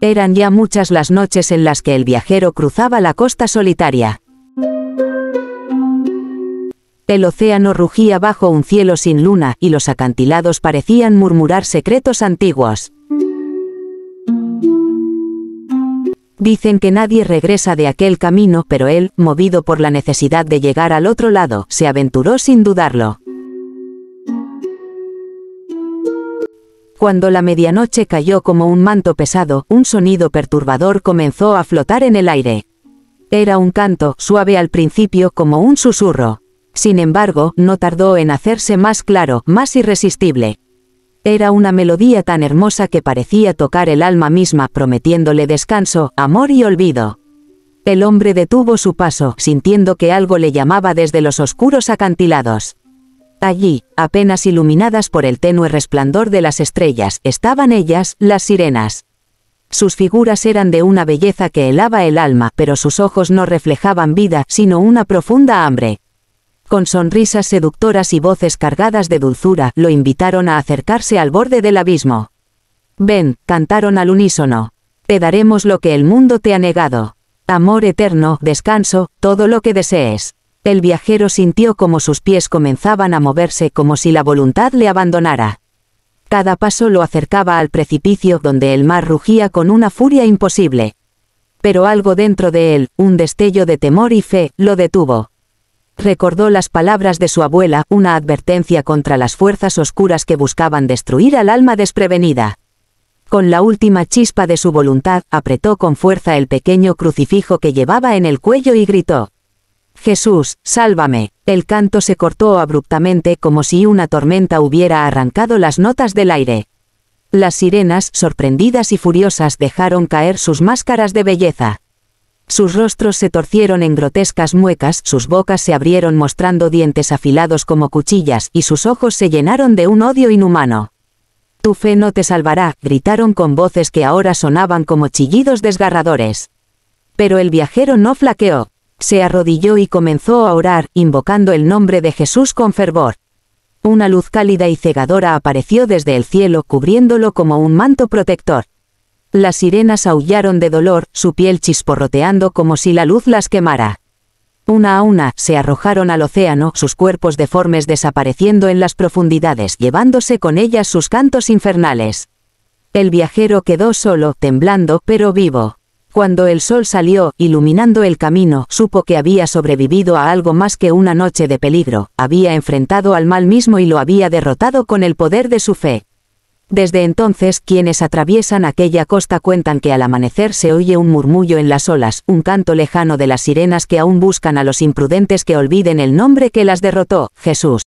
Eran ya muchas las noches en las que el viajero cruzaba la costa solitaria. El océano rugía bajo un cielo sin luna y los acantilados parecían murmurar secretos antiguos. Dicen que nadie regresa de aquel camino, pero él, movido por la necesidad de llegar al otro lado, se aventuró sin dudarlo. Cuando la medianoche cayó como un manto pesado, un sonido perturbador comenzó a flotar en el aire. Era un canto, suave al principio como un susurro. Sin embargo, no tardó en hacerse más claro, más irresistible. Era una melodía tan hermosa que parecía tocar el alma misma, prometiéndole descanso, amor y olvido. El hombre detuvo su paso, sintiendo que algo le llamaba desde los oscuros acantilados. Allí, apenas iluminadas por el tenue resplandor de las estrellas, estaban ellas, las sirenas. Sus figuras eran de una belleza que helaba el alma, pero sus ojos no reflejaban vida, sino una profunda hambre. Con sonrisas seductoras y voces cargadas de dulzura, lo invitaron a acercarse al borde del abismo. Ven, cantaron al unísono. Te daremos lo que el mundo te ha negado. Amor eterno, descanso, todo lo que desees el viajero sintió como sus pies comenzaban a moverse como si la voluntad le abandonara. Cada paso lo acercaba al precipicio donde el mar rugía con una furia imposible. Pero algo dentro de él, un destello de temor y fe, lo detuvo. Recordó las palabras de su abuela, una advertencia contra las fuerzas oscuras que buscaban destruir al alma desprevenida. Con la última chispa de su voluntad, apretó con fuerza el pequeño crucifijo que llevaba en el cuello y gritó. Jesús, sálvame. El canto se cortó abruptamente como si una tormenta hubiera arrancado las notas del aire. Las sirenas, sorprendidas y furiosas, dejaron caer sus máscaras de belleza. Sus rostros se torcieron en grotescas muecas, sus bocas se abrieron mostrando dientes afilados como cuchillas, y sus ojos se llenaron de un odio inhumano. Tu fe no te salvará, gritaron con voces que ahora sonaban como chillidos desgarradores. Pero el viajero no flaqueó se arrodilló y comenzó a orar, invocando el nombre de Jesús con fervor. Una luz cálida y cegadora apareció desde el cielo cubriéndolo como un manto protector. Las sirenas aullaron de dolor, su piel chisporroteando como si la luz las quemara. Una a una, se arrojaron al océano, sus cuerpos deformes desapareciendo en las profundidades, llevándose con ellas sus cantos infernales. El viajero quedó solo, temblando, pero vivo. Cuando el sol salió, iluminando el camino, supo que había sobrevivido a algo más que una noche de peligro, había enfrentado al mal mismo y lo había derrotado con el poder de su fe. Desde entonces quienes atraviesan aquella costa cuentan que al amanecer se oye un murmullo en las olas, un canto lejano de las sirenas que aún buscan a los imprudentes que olviden el nombre que las derrotó, Jesús.